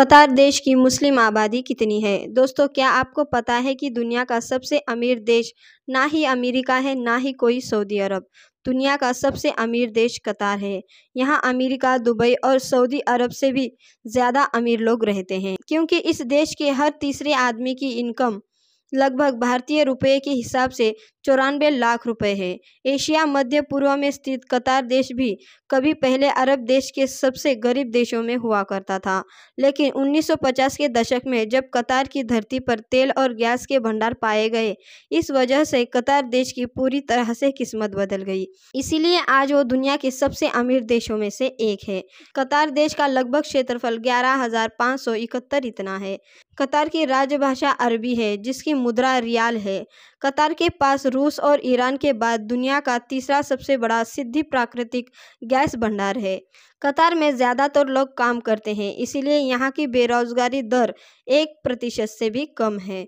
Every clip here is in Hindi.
कतार देश की मुस्लिम आबादी कितनी है दोस्तों क्या आपको पता है कि दुनिया का सबसे अमीर देश ना ही अमेरिका है ना ही कोई सऊदी अरब दुनिया का सबसे अमीर देश कतार है यहाँ अमेरिका दुबई और सऊदी अरब से भी ज़्यादा अमीर लोग रहते हैं क्योंकि इस देश के हर तीसरे आदमी की इनकम लगभग भारतीय रुपये के हिसाब से चौरानबे लाख रुपए है एशिया मध्य पूर्व में स्थित कतार देश भी कभी पहले अरब देश के सबसे गरीब देशों में हुआ करता था लेकिन 1950 के दशक में जब कतार की धरती पर तेल और गैस के भंडार पाए गए इस वजह से कतार देश की पूरी तरह से किस्मत बदल गई इसीलिए आज वो दुनिया के सबसे अमीर देशों में से एक है कतार देश का लगभग क्षेत्रफल ग्यारह इतना है कतार की राजभाषा अरबी है जिसकी मुद्रा रियाल है कतार के पास रूस और ईरान के बाद दुनिया का तीसरा सबसे बड़ा सिद्धि प्राकृतिक गैस भंडार है कतार में ज़्यादातर लोग काम करते हैं इसीलिए यहाँ की बेरोजगारी दर एक प्रतिशत से भी कम है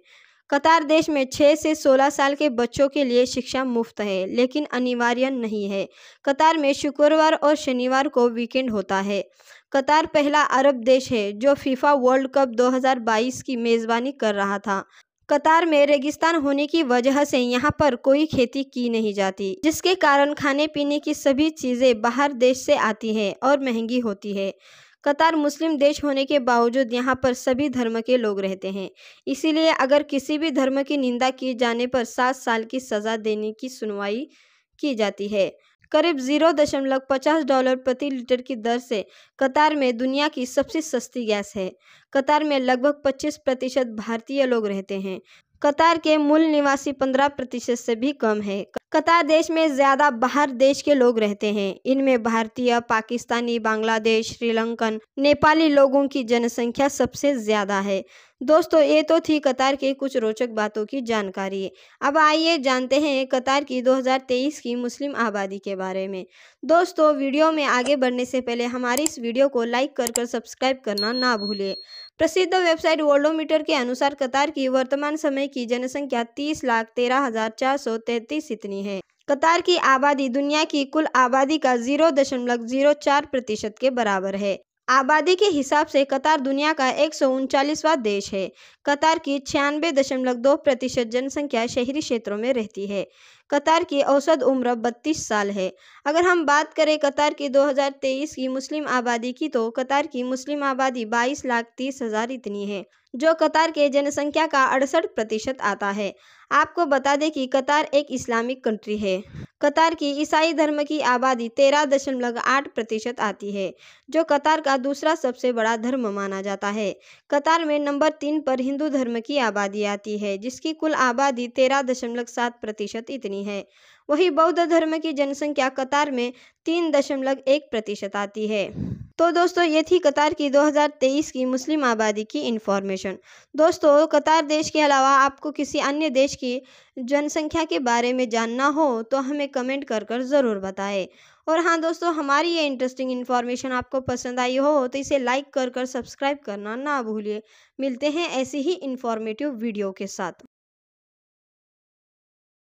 कतार देश में 6 से 16 साल के बच्चों के लिए शिक्षा मुफ्त है लेकिन अनिवार्य नहीं है कतार में शुक्रवार और शनिवार को वीकेंड होता है कतार पहला अरब देश है जो फीफा वर्ल्ड कप 2022 की मेज़बानी कर रहा था कतार में रेगिस्तान होने की वजह से यहाँ पर कोई खेती की नहीं जाती जिसके कारण खाने पीने की सभी चीज़ें बाहर देश से आती है और महंगी होती है कतार मुस्लिम देश होने के बावजूद यहाँ पर सभी धर्म के लोग रहते हैं इसीलिए अगर किसी भी धर्म की निंदा किए जाने पर सात साल की सज़ा देने की सुनवाई की जाती है करीब जीरो दशमलव पचास डॉलर प्रति लीटर की दर से कतार में दुनिया की सबसे सस्ती गैस है कतार में लगभग पच्चीस प्रतिशत भारतीय लोग रहते हैं कतार के मूल निवासी पंद्रह प्रतिशत से भी कम है कतार देश में ज़्यादा बाहर देश के लोग रहते हैं इनमें भारतीय पाकिस्तानी बांग्लादेश श्रीलंकन नेपाली लोगों की जनसंख्या सबसे ज़्यादा है दोस्तों ये तो थी कतार के कुछ रोचक बातों की जानकारी अब आइए जानते हैं कतार की 2023 की मुस्लिम आबादी के बारे में दोस्तों वीडियो में आगे बढ़ने से पहले हमारी इस वीडियो को लाइक कर कर सब्सक्राइब करना ना भूलें प्रसिद्ध वेबसाइट वर्ल्डोमीटर के अनुसार कतार की वर्तमान समय की जनसंख्या तीस लाख तेरह हजार चार सौ तैतीस इतनी है कतार की आबादी दुनिया की कुल आबादी का जीरो दशमलव जीरो चार प्रतिशत के बराबर है आबादी के हिसाब से कतार दुनिया का एक देश है कतार की छियानबे दशमलव दो प्रतिशत जनसंख्या शहरी क्षेत्रों में रहती है कतार की औसत उम्र 32 साल है अगर हम बात करें कतार की 2023 की मुस्लिम आबादी की तो कतार की मुस्लिम आबादी 22 लाख तीस हज़ार इतनी है जो कतार के जनसंख्या का अड़सठ प्रतिशत आता है आपको बता दें कि कतार एक इस्लामिक कंट्री है कतार की ईसाई धर्म की आबादी तेरह दशमलव आठ प्रतिशत आती है जो कतार का दूसरा सबसे बड़ा धर्म माना जाता है कतार में नंबर तीन पर हिंदू धर्म की आबादी आती है जिसकी कुल आबादी तेरह दशमलव सात प्रतिशत इतनी नहीं है वही बौद्ध धर्म की जनसंख्या कतार में तीन दशमलव एक प्रतिशत आती है तो दोस्तों ये थी कतार की 2023 की मुस्लिम आबादी की इन्फॉर्मेशन दोस्तों कतार देश के अलावा आपको किसी अन्य देश की जनसंख्या के बारे में जानना हो तो हमें कमेंट कर कर ज़रूर बताएं और हाँ दोस्तों हमारी ये इंटरेस्टिंग इन्फॉर्मेशन आपको पसंद आई हो तो इसे लाइक कर कर सब्सक्राइब करना ना भूलिए मिलते हैं ऐसी ही इन्फॉर्मेटिव वीडियो के साथ